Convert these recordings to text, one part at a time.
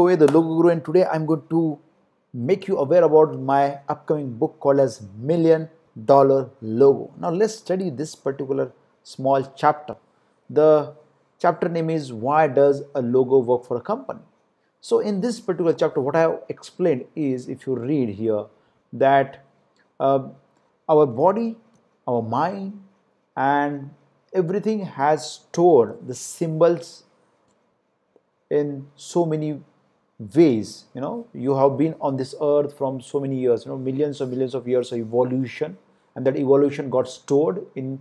away the logo guru and today i'm going to make you aware about my upcoming book called as million dollar logo now let's study this particular small chapter the chapter name is why does a logo work for a company so in this particular chapter what i have explained is if you read here that uh, our body our mind and everything has stored the symbols in so many ways you know you have been on this earth from so many years you know millions of millions of years of evolution and that evolution got stored in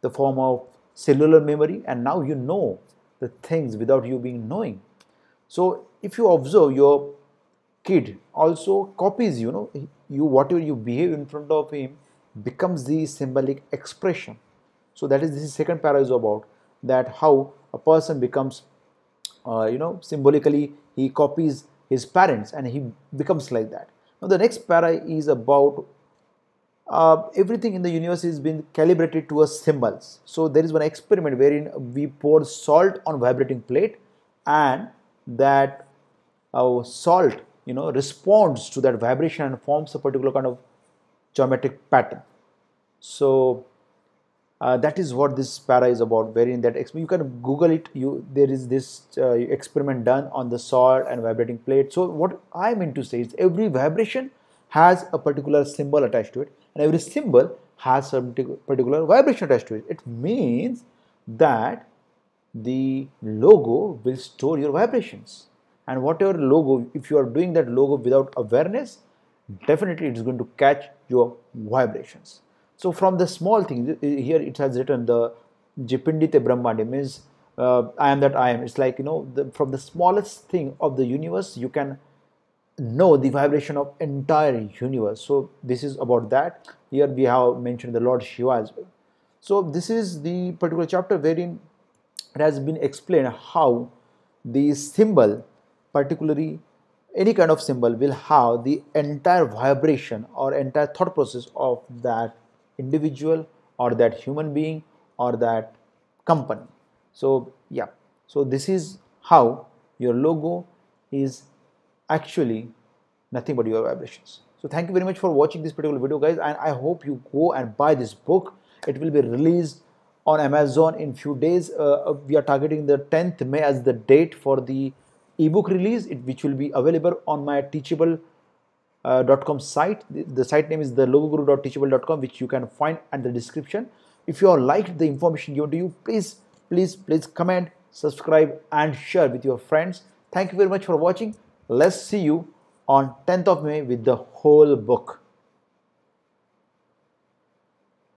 the form of cellular memory and now you know the things without you being knowing so if you observe your kid also copies you know you whatever you behave in front of him becomes the symbolic expression so that is this second parallel about that how a person becomes uh, you know, symbolically he copies his parents and he becomes like that. Now the next para is about uh, everything in the universe is being calibrated to a symbols. So there is one experiment wherein we pour salt on vibrating plate and that uh, salt you know responds to that vibration and forms a particular kind of geometric pattern. So uh, that is what this para is about in that experiment you can google it you there is this uh, experiment done on the soil and vibrating plate so what i mean to say is every vibration has a particular symbol attached to it and every symbol has some particular vibration attached to it it means that the logo will store your vibrations and whatever logo if you are doing that logo without awareness definitely it is going to catch your vibrations so from the small thing, eh, here it has written the Jipindite Brahmandi means uh, I am that I am. It's like, you know, the, from the smallest thing of the universe, you can know the vibration of entire universe. So this is about that. Here we have mentioned the Lord Shiva as well. So this is the particular chapter wherein it has been explained how the symbol, particularly any kind of symbol will have the entire vibration or entire thought process of that individual or that human being or that company so yeah so this is how your logo is actually nothing but your vibrations so thank you very much for watching this particular video guys and i hope you go and buy this book it will be released on amazon in few days uh, we are targeting the 10th may as the date for the ebook release it, which will be available on my teachable uh, dot com site the, the site name is the logoguru.teachable.com which you can find at the description if you have liked the information given to you please please please comment subscribe and share with your friends thank you very much for watching let's see you on 10th of may with the whole book